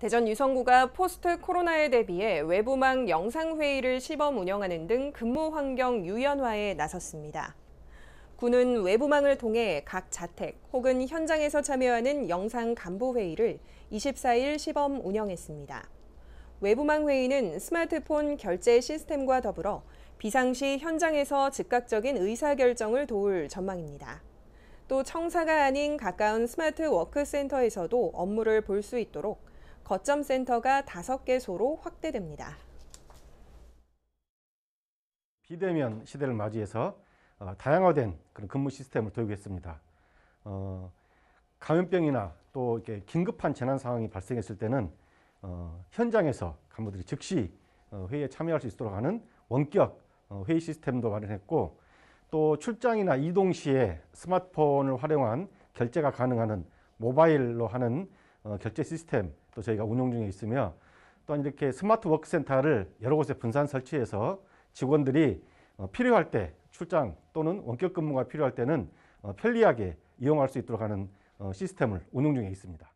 대전 유성구가 포스트 코로나에 대비해 외부망 영상회의를 시범 운영하는 등 근무 환경 유연화에 나섰습니다. 군은 외부망을 통해 각 자택 혹은 현장에서 참여하는 영상 간부회의를 24일 시범 운영했습니다. 외부망 회의는 스마트폰 결제 시스템과 더불어 비상시 현장에서 즉각적인 의사결정을 도울 전망입니다. 또 청사가 아닌 가까운 스마트 워크센터에서도 업무를 볼 수 있도록 거점 센터가 5개 소로 확대됩니다. 비대면 시대를 맞이해서 어, 다양화된 그런 근무 시스템을 도입했습니다. 어, 감염병이나 또 이렇게 긴급한 재난 상황이 발생했을 때는 어, 현장에서 간부들이 즉시 어, 회의에 참여할 수 있도록 하는 원격 어, 회의 시스템도 마련했고 또 출장이나 이동 시에 스마트폰을 활용한 결제가 가능한 모바일로 하는 결제 어, 시스템 또 저희가 운영 중에 있으며 또한 이렇게 스마트 워크센터를 여러 곳에 분산 설치해서 직원들이 어, 필요할 때 출장 또는 원격 근무가 필요할 때는 어, 편리하게 이용할 수 있도록 하는 시스템을 운영 중에 있습니다.